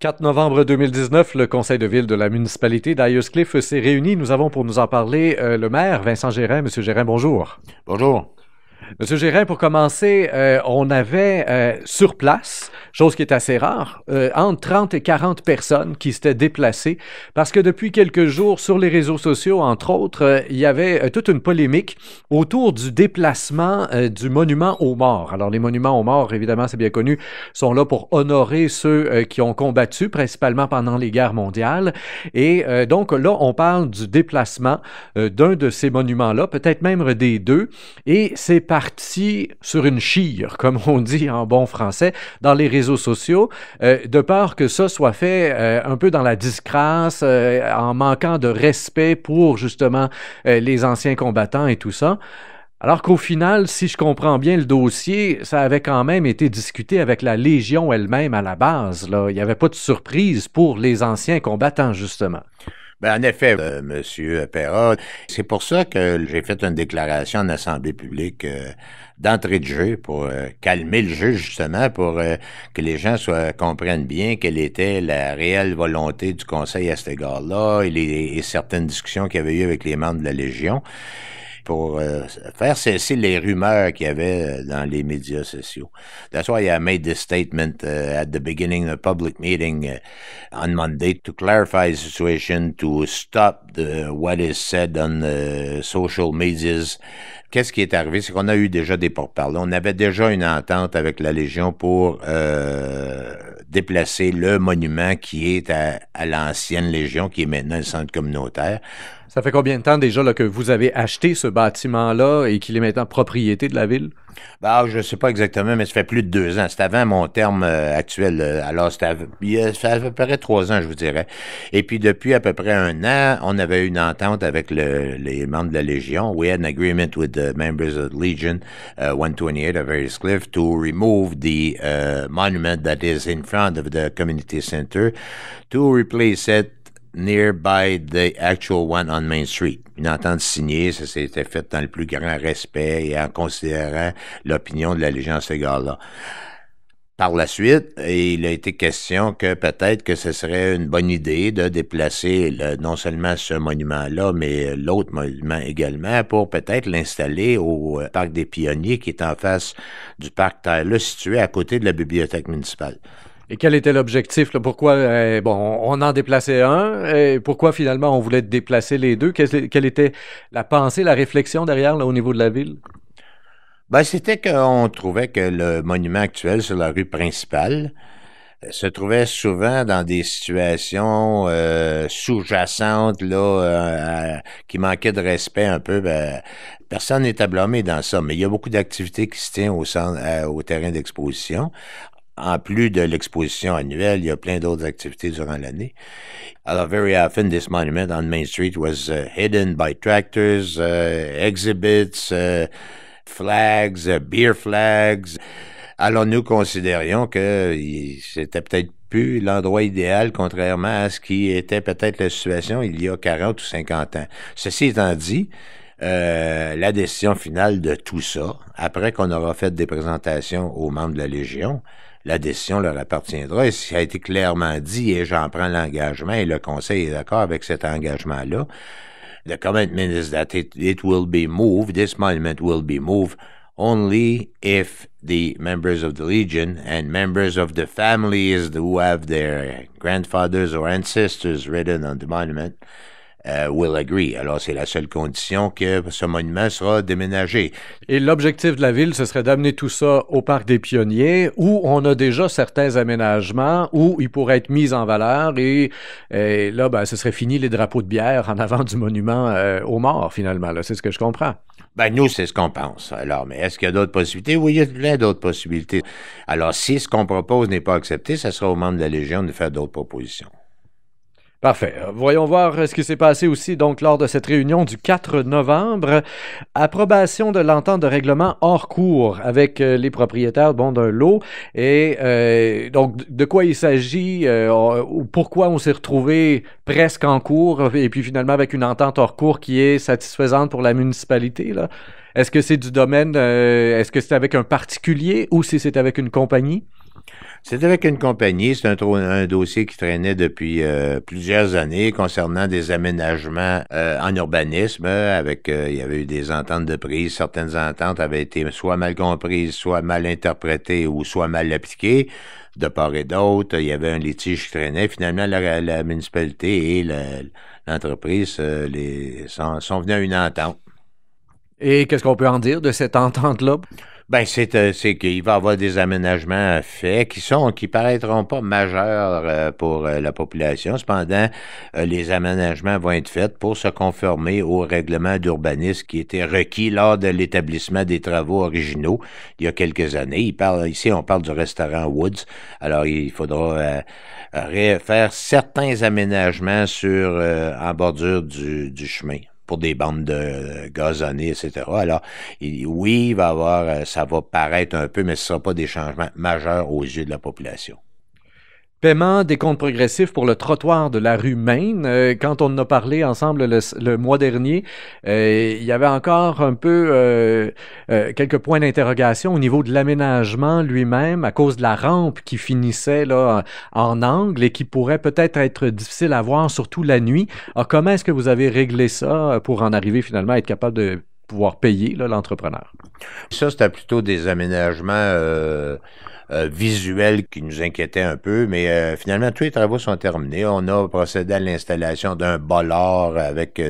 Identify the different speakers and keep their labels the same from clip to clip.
Speaker 1: 4 novembre 2019, le conseil de ville de la municipalité d'Ayerscliff s'est réuni. Nous avons pour nous en parler euh, le maire, Vincent Gérin. Monsieur Gérin, bonjour. Bonjour. Monsieur Gérin, pour commencer, euh, on avait euh, sur place, chose qui est assez rare, euh, entre 30 et 40 personnes qui s'étaient déplacées parce que depuis quelques jours, sur les réseaux sociaux, entre autres, il y avait toute une polémique autour du déplacement du monument aux morts. Alors, les monuments aux morts, évidemment, c'est bien connu, sont là pour honorer ceux qui ont combattu, principalement pendant les guerres mondiales. Et donc, là, on parle du déplacement d'un de ces monuments-là, peut-être même des deux. Et c'est parti sur une chire, comme on dit en bon français, dans les réseaux sociaux, euh, de peur que ça soit fait euh, un peu dans la disgrâce, euh, en manquant de respect pour justement les anciens combattants et tout ça. Alors qu'au final, si je comprends bien le dossier, ça avait quand même été discuté avec la Légion elle-même à la base. Là. Il n'y avait pas de surprise pour les anciens combattants, justement.
Speaker 2: Ben, en effet, euh, Monsieur c'est pour ça que j'ai fait une déclaration en assemblée publique euh, d'entrée de jeu pour euh, calmer le jeu justement, pour euh, que les gens soient, comprennent bien quelle était la réelle volonté du Conseil à cet égard-là et, et certaines discussions qu'il y avait eu avec les membres de la Légion pour euh, faire cesser les rumeurs qu'il y avait euh, dans les médias sociaux. That's why I made this statement uh, at the beginning of the public meeting uh, on Monday to clarify the situation, to stop the, what is said on the social medias. Qu'est-ce qui est arrivé? C'est qu'on a eu déjà des pourparlers. On avait déjà une entente avec la Légion pour euh, déplacer le monument qui est à, à l'ancienne Légion, qui est maintenant le centre communautaire. Ça fait combien de temps déjà là, que vous avez acheté ce bâtiment-là et qu'il est maintenant propriété de la ville? Bah, je ne sais pas exactement, mais ça fait plus de deux ans. C'est avant mon terme euh, actuel. Euh, alors, c'était ça fait à peu près trois ans, je vous dirais. Et puis, depuis à peu près un an, on avait une entente avec les membres de la Légion. We had an agreement with the members of the Legion 128 euh, of Harris Cliff to remove the monument that is in front of the community center to replace it nearby the actual one on Main Street. Une entente signée, ça s'était fait dans le plus grand respect et en considérant l'opinion de la Légion à gars-là. Par la suite, il a été question que peut-être que ce serait une bonne idée de déplacer non seulement ce monument-là, mais l'autre monument également pour peut-être l'installer au euh, Parc des Pionniers qui est en face du Parc Terre-là, situé à côté de la bibliothèque municipale. Et quel était l'objectif? Pourquoi
Speaker 1: euh, bon, on en déplaçait un? Et pourquoi finalement on voulait déplacer les deux? Quelle, était la pensée, la réflexion derrière là, au niveau de la ville?
Speaker 2: Bah C'était qu'on trouvait que le monument actuel sur la rue principale euh, se trouvait souvent dans des situations euh, sous-jacentes qui manquaient de respect un peu. Ben, personne n'est à dans ça, mais il y a beaucoup d'activités qui se tiennent au terrain d'exposition en plus de l'exposition annuelle, il y a plein d'autres activités durant l'année. Alors, very often, this monument on Main Street was uh, hidden by tractors, uh, exhibits, uh, flags, beer flags. Alors, nous considérions que c'était peut-être plus l'endroit idéal, contrairement à ce qui était peut-être la situation il y a 40 ou 50 ans. Ceci étant dit, euh, la décision finale de tout ça, après qu'on aura fait des présentations aux membres de la Légion, la décision leur appartiendra. Et ça a été clairement dit, et j'en prends l'engagement, et le Conseil est d'accord avec cet engagement-là. The commitment is that it, it will be moved, this monument will be moved only if the members of the Legion and members of the families who have their grandfathers or ancestors written on the monument euh, agree. Alors, c'est la seule condition que ce monument sera déménagé. Et l'objectif de la ville, ce serait d'amener tout
Speaker 1: ça au Parc des Pionniers, où on a déjà certains aménagements, où ils pourraient être mis en valeur, et, là, ben, ce serait fini les drapeaux de bière en avant du monument euh,
Speaker 2: aux morts, finalement. C'est ce que je comprends. Ben, nous, c'est ce qu'on pense. Alors, mais est-ce qu'il y a d'autres possibilités? Oui, il y a plein d'autres possibilités. Alors, si ce qu'on propose n'est pas accepté, ça sera au membres de la Légion de faire d'autres propositions.
Speaker 1: Parfait. Euh, voyons voir euh, ce qui s'est passé aussi donc lors de cette réunion du 4 novembre. Approbation de l'entente de règlement hors cours avec euh, les propriétaires bon, d'un lot. Et donc, de quoi il s'agit, pourquoi on s'est retrouvé presque en cours et puis finalement avec une entente hors cours qui est satisfaisante pour la municipalité. Est-ce que c'est du domaine, est-ce que c'est avec un
Speaker 2: particulier ou si c'est avec une compagnie? C'est avec une compagnie, c'est un, dossier qui traînait depuis euh, plusieurs années concernant des aménagements euh, en urbanisme. Euh, il y avait eu des ententes de prise, certaines ententes avaient été soit mal comprises, soit mal interprétées ou soit mal appliquées de part et d'autre. Il y avait un litige qui traînait. Finalement, la, municipalité et l'entreprise sont venus à une entente. Et qu'est-ce qu'on peut en dire de cette entente-là? Ben, euh, c'est qu'il va y avoir des aménagements euh, faits qui sont qui paraîtront pas majeurs euh, pour la population. Cependant, les aménagements vont être faits pour se conformer au règlement d'urbanisme qui était requis lors de l'établissement des travaux originaux il y a quelques années. Il parle, ici, on parle du restaurant Woods. Alors, il faudra faire certains aménagements sur en bordure du, du chemin pour des bandes de gazonnées, etc. Alors, oui, il va avoir, euh, ça va paraître un peu, mais ce ne sera pas des changements majeurs aux yeux de la population.
Speaker 1: Paiement des comptes progressifs pour le trottoir de la rue Maine. Euh, quand on en a parlé ensemble le, mois dernier, euh, il y avait encore un peu euh, quelques points d'interrogation au niveau de l'aménagement lui-même à cause de la rampe qui finissait là, en angle et qui pourrait peut-être être difficile à voir, surtout la nuit. Ah, comment est-ce que vous avez réglé ça pour en
Speaker 2: arriver finalement à être capable de pouvoir payer l'entrepreneur. Ça, c'était plutôt des aménagements euh, euh, visuels qui nous inquiétaient un peu, mais euh, finalement, tous les travaux sont terminés. On a procédé à l'installation d'un bolard avec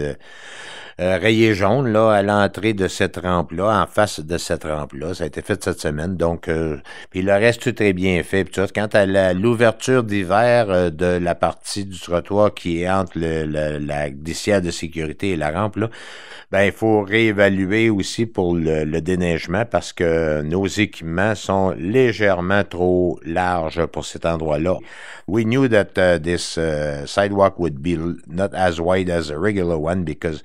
Speaker 2: euh, rayé jaune là, à l'entrée de cette rampe-là, en face de cette rampe-là. Ça a été fait cette semaine. Donc, euh, puis le reste, tout très bien fait. Puis Quant à l'ouverture d'hiver euh, de la partie du trottoir qui est entre le, la glissière de sécurité et la rampe, là, ben, il faut réévaluer aussi pour le, déneigement parce que nos équipements sont légèrement trop larges pour cet endroit-là. We knew that uh, this uh, sidewalk would be not as wide as a regular one because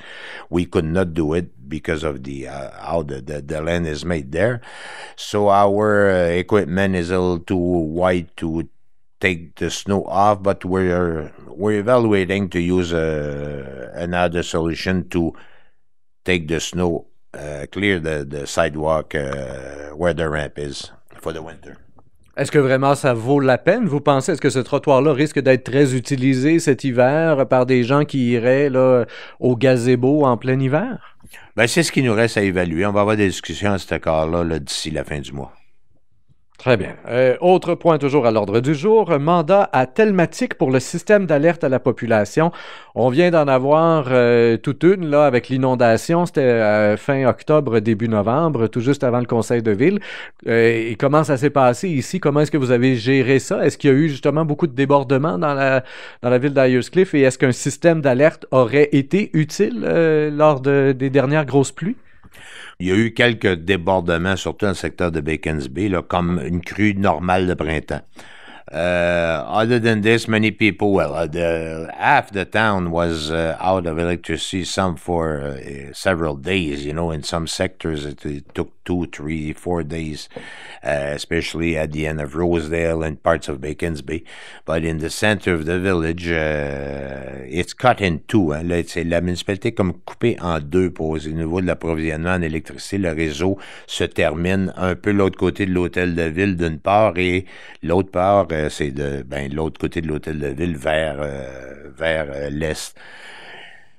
Speaker 2: we could not do it because of the uh, how the, the, the, land is made there. So our uh, equipment is a little too wide to take the snow off, but we're we're evaluating to use a, uh, another solution to take the snow, uh, clear the the sidewalk uh, where the ramp is for the winter.
Speaker 1: Est-ce que vraiment ça vaut la peine, vous pensez? Est-ce que ce trottoir-là risque d'être très utilisé cet hiver par des gens qui iraient là, au gazebo en plein
Speaker 2: hiver? Ben, c'est ce qui nous reste à évaluer. On va avoir des discussions à cet accord -là, d'ici la fin du mois. Très bien. Euh, autre point toujours à l'ordre du jour, mandat à Telmatique
Speaker 1: pour le système d'alerte à la population. On vient d'en avoir euh, toute une là avec l'inondation, c'était euh, fin octobre, début novembre, tout juste avant le conseil de ville. Euh, et comment ça s'est passé ici? Comment est-ce que vous avez géré ça? Est-ce qu'il y a eu justement beaucoup de débordements dans la, dans la ville d'Ayerscliff et est-ce qu'un système d'alerte aurait été utile lors des dernières grosses pluies?
Speaker 2: Il y a eu quelques débordements, surtout dans le secteur de Bacon's Bay, comme une crue normale de printemps. Uh, other than this, many people, well, uh, the, half the town was uh, out of electricity, some for uh, several days, you know, in some sectors it took two, three, four days, uh, especially at the end of Rosedale and parts of Baconsby. But in the center of the village, uh, it's cut in two. Hein. c'est la municipalité comme coupée en deux pour au niveau de l'approvisionnement en électricité. Le réseau se termine un peu l'autre côté de l'hôtel de ville d'une part et l'autre part, euh, c'est de ben, l'autre côté de l'hôtel de ville vers, euh, vers euh, l'est.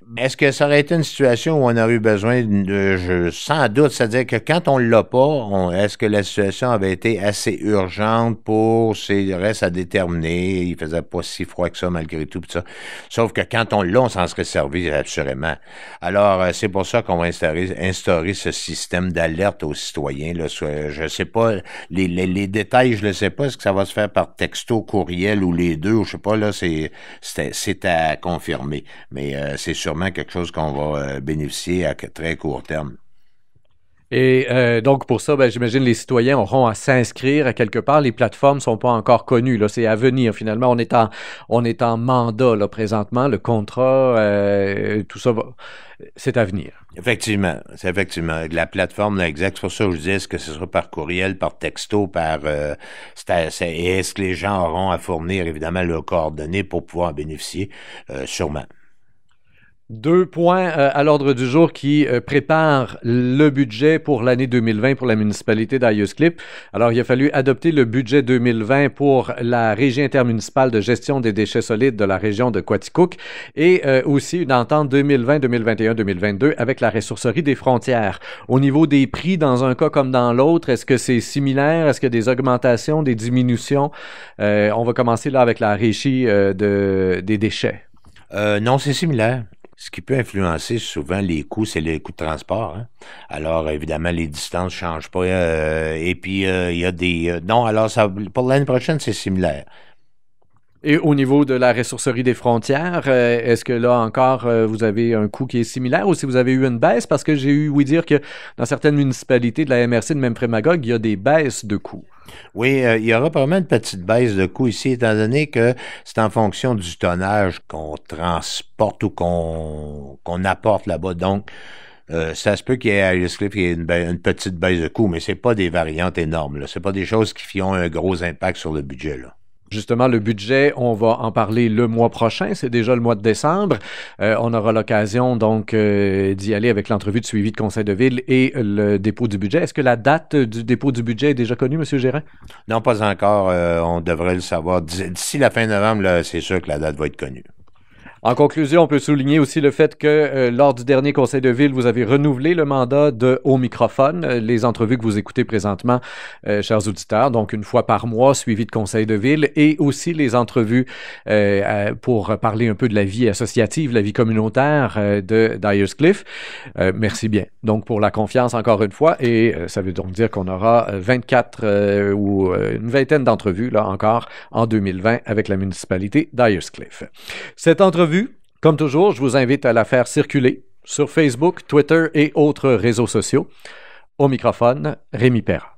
Speaker 2: Mm. Est-ce que ça aurait été une situation où on aurait eu besoin de. Je, sans doute, c'est-à-dire que quand on ne l'a pas, est-ce que la situation avait été assez urgente pour. C'est reste à déterminer. Il faisait pas si froid que ça, malgré tout. Ça. Sauf que quand on l'a, on s'en serait servi, absolument. Alors, euh, c'est pour ça qu'on va instaurer, ce système d'alerte aux citoyens. Là, ne je sais pas. Les, détails, je ne sais pas. Est-ce que ça va se faire par texto, courriel ou les deux? Ou je sais pas. Là, c'est à confirmer. Mais euh, c'est sûr quelque chose qu'on va euh, bénéficier à très court terme.
Speaker 1: Et euh, donc, pour ça, ben, j'imagine les citoyens auront à s'inscrire à quelque part. Les plateformes ne sont pas encore connues. c'est à venir. Finalement, on est en, mandat présentement. Le contrat, euh, tout ça, c'est à
Speaker 2: venir. Effectivement. C'est effectivement. La plateforme exacte. C'est pour ça que je dis ce que ce sera par courriel, par texto, par. est-ce que les gens auront à fournir, évidemment, leurs coordonnées pour pouvoir bénéficier? sûrement. Deux points euh, à
Speaker 1: l'ordre du jour qui euh, préparent le budget pour l'année 2020 pour la municipalité d'Ayusclip. Alors, il a fallu adopter le budget 2020 pour la régie intermunicipale de gestion des déchets solides de la région de Quaticook et euh, aussi une entente 2020, 2021, 2022 avec la ressourcerie des frontières. Au niveau des prix, dans un cas comme dans l'autre, est-ce que c'est similaire? Est-ce qu'il y a des augmentations, des diminutions? on va commencer là avec la régie
Speaker 2: de, des déchets. non, c'est similaire. Ce qui peut influencer souvent les coûts, c'est les coûts de transport. Hein. Alors, évidemment, les distances ne changent pas. Euh, et puis, euh, il y a des... Euh, non, alors, ça, pour l'année prochaine, c'est similaire. Et au niveau de
Speaker 1: la ressourcerie des frontières, euh, est-ce que là encore, euh, vous avez un coût qui est similaire ou si vous avez eu une baisse? Parce que j'ai eu oui dire que dans certaines municipalités de la MRC de Prémagogue, il y a des baisses
Speaker 2: de coûts. Oui, euh, il y aura probablement une petite baisse de coûts ici, étant donné que c'est en fonction du tonnage qu'on transporte ou qu'on apporte là-bas. Donc, ça se peut qu'il y ait à une, petite baisse de coûts, mais ce pas des variantes énormes. Ce pas des choses qui ont un gros impact sur le budget. Là. Justement, le budget, on va en parler
Speaker 1: le mois prochain. C'est déjà le mois de décembre. Euh, on aura l'occasion donc euh, d'y aller avec l'entrevue de suivi de Conseil de ville et le dépôt du budget. Est-ce que la date du dépôt du budget est déjà connue, M. Gérin?
Speaker 2: Non, pas encore. Euh, on devrait le savoir. D'ici la fin novembre, c'est sûr que la date va être connue. En conclusion, on peut souligner aussi le fait que euh, lors du dernier conseil de
Speaker 1: ville, vous avez renouvelé le mandat de haut microphone, euh, les entrevues que vous écoutez présentement, euh, chers auditeurs, donc une fois par mois, suivi de conseil de ville, et aussi les entrevues pour parler un peu de la vie associative, la vie communautaire de Dyers Cliff. merci bien. Donc pour la confiance, encore une fois, et ça veut donc dire qu'on aura 24 ou une vingtaine d'entrevues, là encore, en 2020 avec la municipalité Dyer's Cliff. Cette entrevue comme toujours, je vous invite à la faire circuler sur Facebook, Twitter et autres réseaux sociaux. Au microphone, Rémi Perra.